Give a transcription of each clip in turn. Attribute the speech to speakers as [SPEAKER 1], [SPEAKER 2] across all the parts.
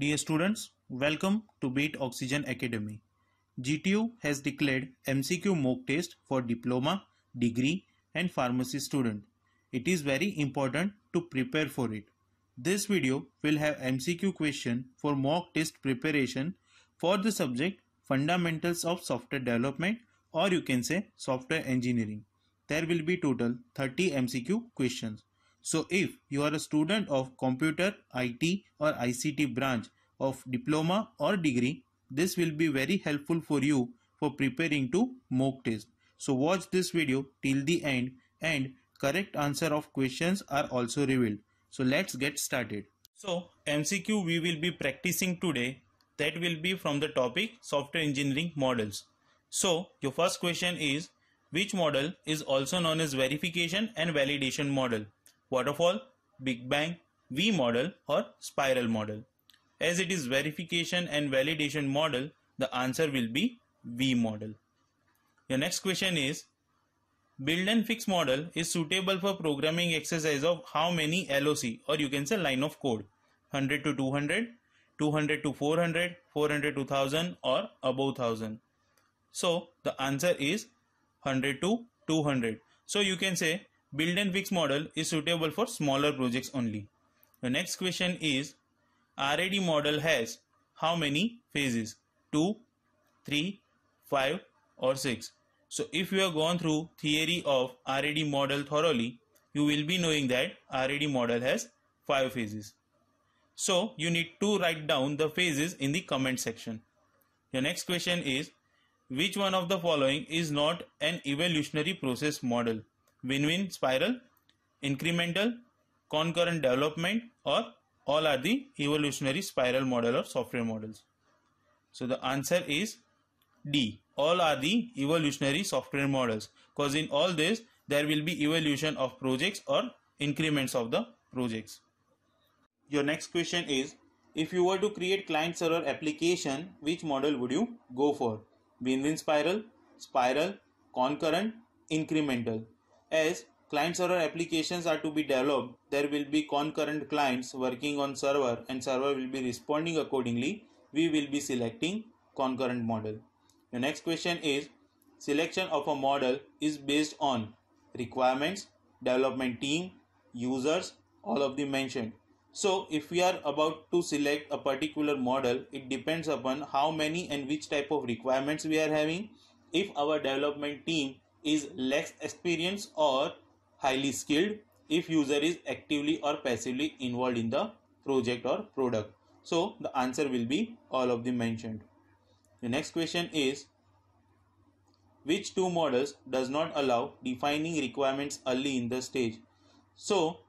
[SPEAKER 1] Dear students, welcome to BEAT Oxygen Academy. GTU has declared MCQ mock test for diploma, degree and pharmacy student. It is very important to prepare for it. This video will have MCQ question for mock test preparation for the subject Fundamentals of Software Development or you can say Software Engineering. There will be total 30 MCQ questions. So if you are a student of computer, IT or ICT branch of diploma or degree, this will be very helpful for you for preparing to mock test. So watch this video till the end and correct answer of questions are also revealed. So let's get started. So MCQ we will be practicing today that will be from the topic software engineering models. So your first question is which model is also known as verification and validation model waterfall, Big Bang, V model or spiral model. As it is verification and validation model, the answer will be V model. Your next question is, build and fix model is suitable for programming exercise of how many LOC or you can say line of code, 100 to 200, 200 to 400, 400 to 1000 or above 1000. So the answer is 100 to 200. So you can say build and fix model is suitable for smaller projects only. The next question is RAD model has how many phases? 2, 3, 5 or 6. So if you have gone through theory of RAD model thoroughly, you will be knowing that RAD model has 5 phases. So you need to write down the phases in the comment section. The next question is which one of the following is not an evolutionary process model? win-win spiral, incremental, concurrent development or all are the evolutionary spiral model or software models. So the answer is D. All are the evolutionary software models because in all this there will be evolution of projects or increments of the projects. Your next question is if you were to create client server application which model would you go for? Win-win spiral, spiral, concurrent, incremental. As client server applications are to be developed, there will be concurrent clients working on server and server will be responding accordingly. We will be selecting concurrent model. The next question is selection of a model is based on requirements, development team, users, all of the mentioned. So if we are about to select a particular model, it depends upon how many and which type of requirements we are having. If our development team is less experienced or highly skilled if user is actively or passively involved in the project or product. So the answer will be all of them mentioned. The next question is which two models does not allow defining requirements early in the stage. So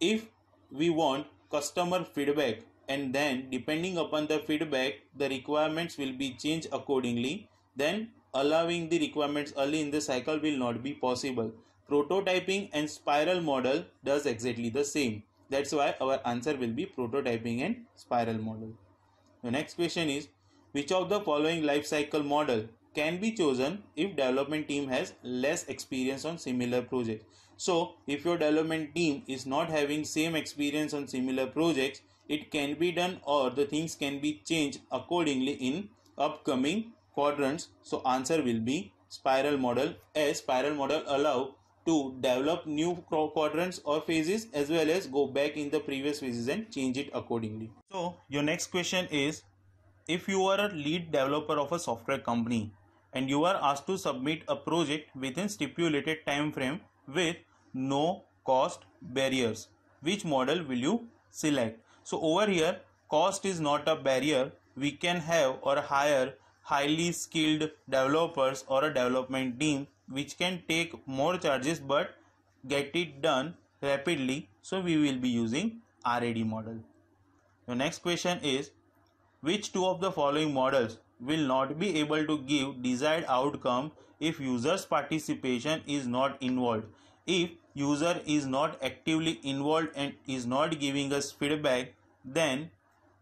[SPEAKER 1] if we want customer feedback and then depending upon the feedback the requirements will be changed accordingly then allowing the requirements early in the cycle will not be possible. Prototyping and spiral model does exactly the same. That's why our answer will be prototyping and spiral model. The next question is which of the following life cycle model can be chosen if development team has less experience on similar project. So if your development team is not having same experience on similar projects, it can be done or the things can be changed accordingly in upcoming quadrants so answer will be spiral model as spiral model allow to develop new quadrants or phases as well as go back in the previous phases and change it accordingly so your next question is if you are a lead developer of a software company and you are asked to submit a project within stipulated time frame with no cost barriers which model will you select so over here cost is not a barrier we can have or hire highly skilled developers or a development team which can take more charges but get it done rapidly so we will be using RAD model the next question is which two of the following models will not be able to give desired outcome if users participation is not involved if user is not actively involved and is not giving us feedback then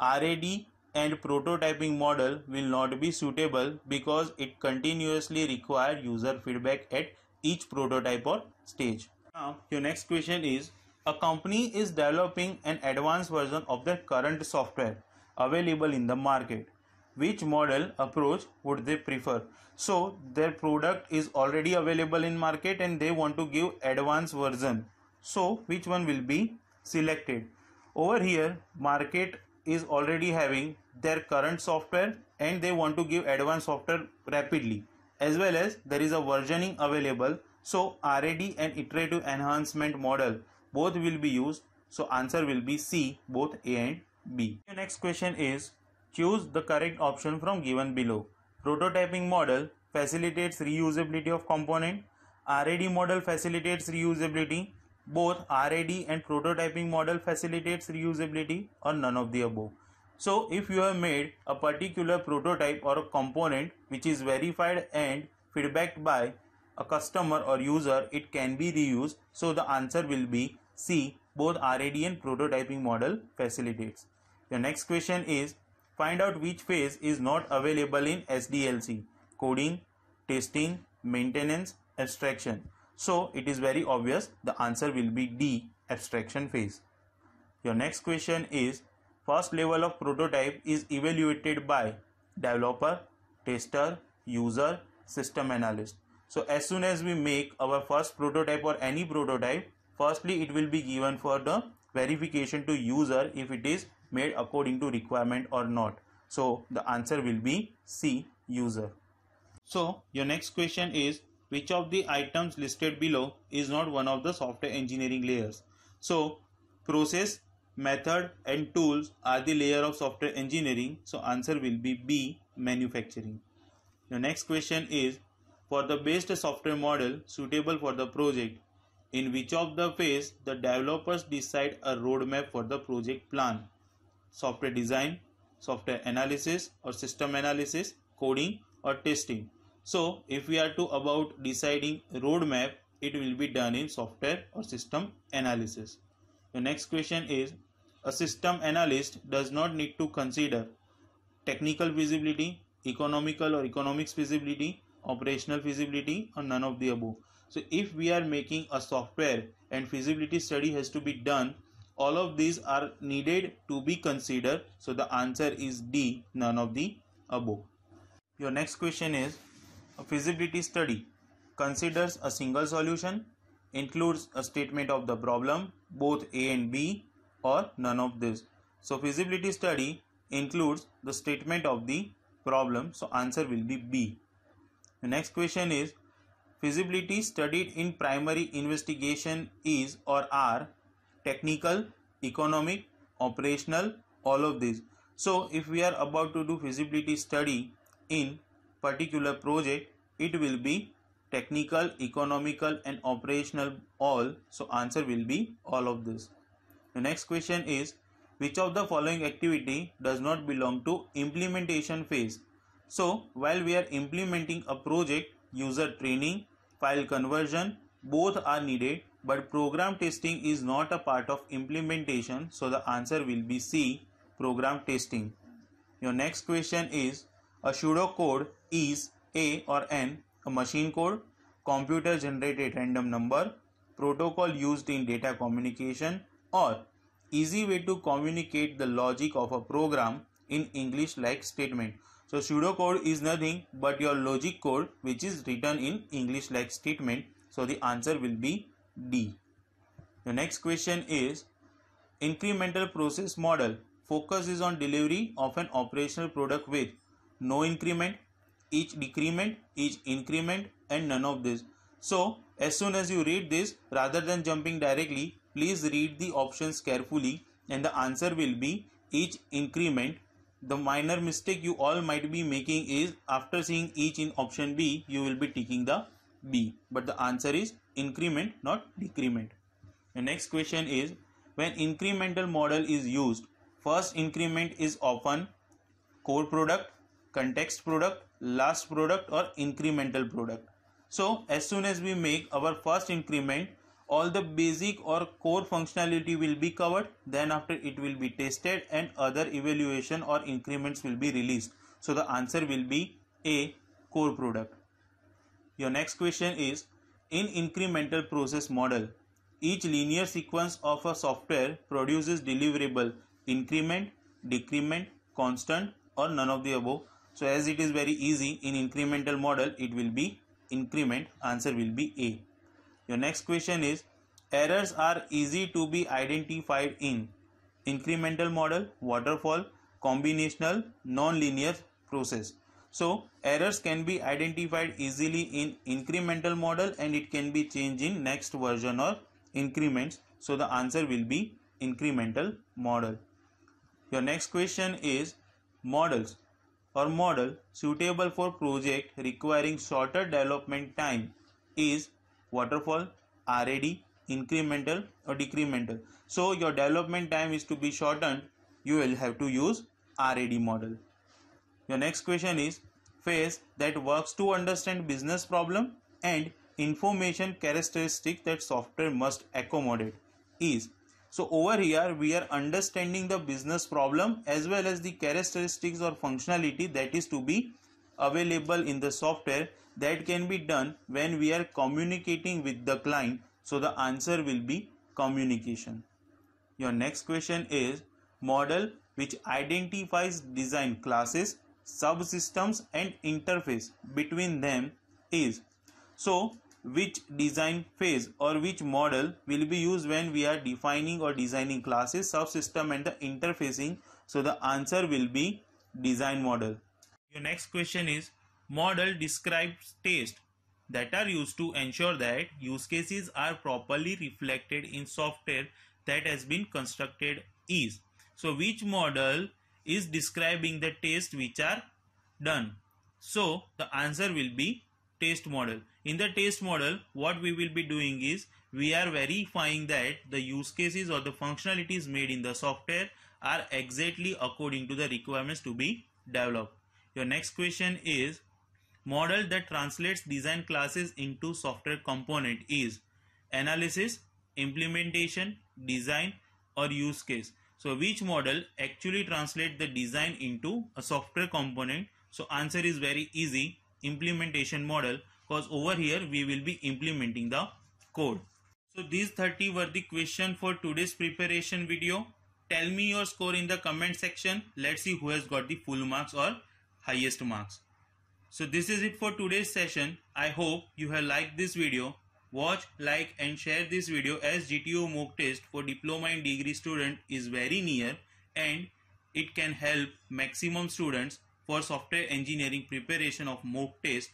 [SPEAKER 1] RAD and prototyping model will not be suitable because it continuously require user feedback at each prototype or stage. Now your next question is a company is developing an advanced version of their current software available in the market. Which model approach would they prefer? So their product is already available in market and they want to give advanced version. So which one will be selected? Over here market is already having their current software and they want to give advanced software rapidly as well as there is a versioning available so RAD and iterative enhancement model both will be used so answer will be C both A and B. Your next question is choose the correct option from given below. Prototyping model facilitates reusability of component. RAD model facilitates reusability. Both RAD and prototyping model facilitates reusability or none of the above. So if you have made a particular prototype or a component which is verified and feedbacked by a customer or user, it can be reused. So the answer will be C. Both RAD and prototyping model facilitates. The next question is find out which phase is not available in SDLC coding, testing, maintenance, abstraction. So it is very obvious the answer will be D abstraction phase. Your next question is First level of prototype is evaluated by developer, tester, user, system analyst. So as soon as we make our first prototype or any prototype, firstly it will be given for the verification to user if it is made according to requirement or not. So the answer will be C user. So your next question is which of the items listed below is not one of the software engineering layers. So process method and tools are the layer of software engineering so answer will be b manufacturing the next question is for the best software model suitable for the project in which of the phase the developers decide a roadmap for the project plan software design software analysis or system analysis coding or testing so if we are to about deciding roadmap it will be done in software or system analysis the next question is a system analyst does not need to consider technical feasibility, economical or economics feasibility, operational feasibility or none of the above. So if we are making a software and feasibility study has to be done, all of these are needed to be considered. So the answer is D, none of the above. Your next question is a feasibility study considers a single solution includes a statement of the problem both A and B or none of this. So feasibility study includes the statement of the problem so answer will be B. The next question is feasibility studied in primary investigation is or are technical, economic, operational all of these. So if we are about to do feasibility study in particular project it will be technical economical and operational all so answer will be all of this the next question is which of the following activity does not belong to implementation phase so while we are implementing a project user training file conversion both are needed but program testing is not a part of implementation so the answer will be C program testing your next question is a pseudo code is A or N a machine code, computer generated random number, protocol used in data communication or easy way to communicate the logic of a program in English like statement. So pseudocode is nothing but your logic code which is written in English like statement. So the answer will be D. The next question is incremental process model focuses on delivery of an operational product with no increment, each decrement, each increment and none of this. So as soon as you read this rather than jumping directly please read the options carefully and the answer will be each increment. The minor mistake you all might be making is after seeing each in option B you will be ticking the B but the answer is increment not decrement. The next question is when incremental model is used first increment is often core product context product last product or incremental product so as soon as we make our first increment all the basic or core functionality will be covered then after it will be tested and other evaluation or increments will be released so the answer will be a core product your next question is in incremental process model each linear sequence of a software produces deliverable increment decrement constant or none of the above so as it is very easy in incremental model it will be increment answer will be A. Your next question is errors are easy to be identified in incremental model, waterfall, combinational, non-linear process. So errors can be identified easily in incremental model and it can be changed in next version or increments. So the answer will be incremental model. Your next question is models or model suitable for project requiring shorter development time is waterfall, RAD, incremental or decremental. So your development time is to be shortened, you will have to use RAD model. Your next question is phase that works to understand business problem and information characteristic that software must accommodate is so over here we are understanding the business problem as well as the characteristics or functionality that is to be available in the software that can be done when we are communicating with the client. So the answer will be communication. Your next question is model which identifies design classes, subsystems and interface between them is. So which design phase or which model will be used when we are defining or designing classes subsystem and the interfacing so the answer will be design model your next question is model describes taste that are used to ensure that use cases are properly reflected in software that has been constructed is so which model is describing the taste which are done so the answer will be test model. In the test model, what we will be doing is we are verifying that the use cases or the functionalities made in the software are exactly according to the requirements to be developed. Your next question is model that translates design classes into software component is analysis, implementation, design or use case. So which model actually translate the design into a software component? So answer is very easy implementation model because over here we will be implementing the code. So these 30 were the question for today's preparation video. Tell me your score in the comment section. Let's see who has got the full marks or highest marks. So this is it for today's session. I hope you have liked this video. Watch, like and share this video as GTO mock test for diploma and degree student is very near and it can help maximum students for software engineering preparation of mock test.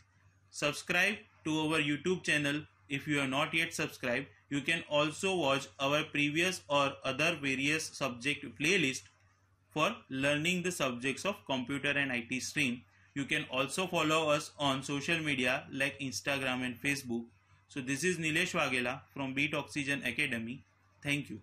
[SPEAKER 1] Subscribe to our YouTube channel if you are not yet subscribed. You can also watch our previous or other various subject playlist for learning the subjects of computer and IT stream. You can also follow us on social media like Instagram and Facebook. So this is Nilesh Vagela from Beat Oxygen Academy. Thank you.